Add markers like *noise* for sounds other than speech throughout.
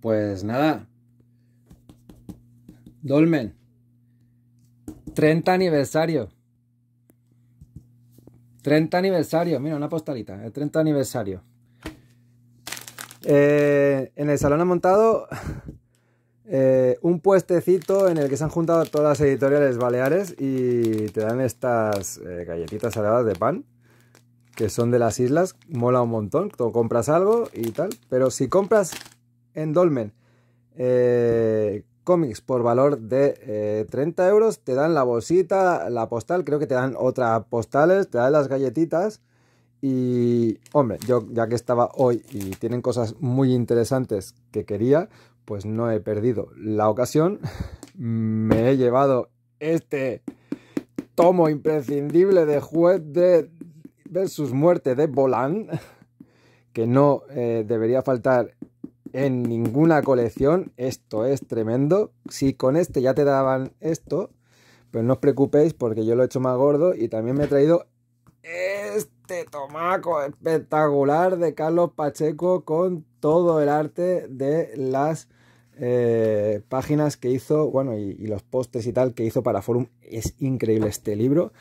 pues nada, Dolmen, 30 aniversario. 30 aniversario, mira, una postalita, el 30 aniversario. Eh, en el salón ha montado *laughs* eh, un puestecito en el que se han juntado todas las editoriales baleares y te dan estas eh, galletitas saladas de pan que son de las islas, mola un montón, tú compras algo y tal, pero si compras en Dolmen. Eh, cómics por valor de 30 eh, euros, te dan la bolsita, la postal, creo que te dan otras postales, te dan las galletitas. Y, hombre, yo ya que estaba hoy y tienen cosas muy interesantes que quería, pues no he perdido la ocasión. *laughs* Me he llevado este tomo imprescindible de juez de versus muerte de volán *laughs* que no eh, debería faltar en ninguna colección. Esto es tremendo. Si con este ya te daban esto, pues no os preocupéis porque yo lo he hecho más gordo y también me he traído este tomaco espectacular de Carlos Pacheco con todo el arte de las eh, páginas que hizo, bueno, y, y los postes y tal que hizo para Forum. Es increíble este libro.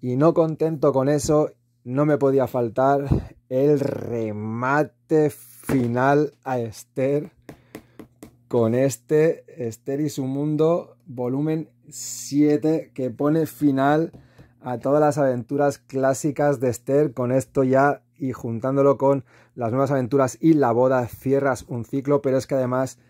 Y no contento con eso, no me podía faltar el remate final a Esther con este Esther y su mundo volumen 7 que pone final a todas las aventuras clásicas de Esther con esto ya y juntándolo con las nuevas aventuras y la boda cierras un ciclo pero es que además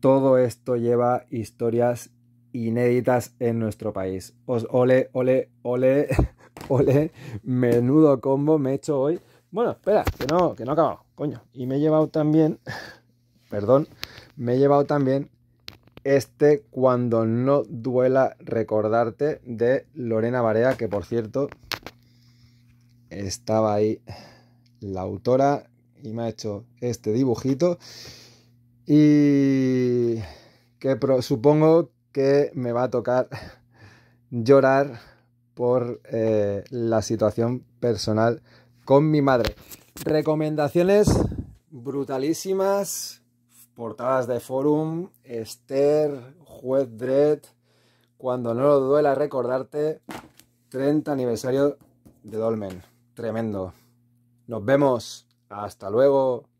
todo esto lleva historias inéditas en nuestro país. Os ole, ole, ole, *laughs* ole, menudo combo me he hecho hoy bueno, espera, que no, que no acabado, coño. Y me he llevado también, *laughs* perdón, me he llevado también este Cuando no duela recordarte de Lorena Barea, que por cierto estaba ahí la autora y me ha hecho este dibujito y que supongo que me va a tocar *laughs* llorar por eh, la situación personal con mi madre. Recomendaciones brutalísimas, portadas de Forum, Esther, Juez Dredd, cuando no lo duela recordarte, 30 aniversario de Dolmen. Tremendo. Nos vemos. Hasta luego.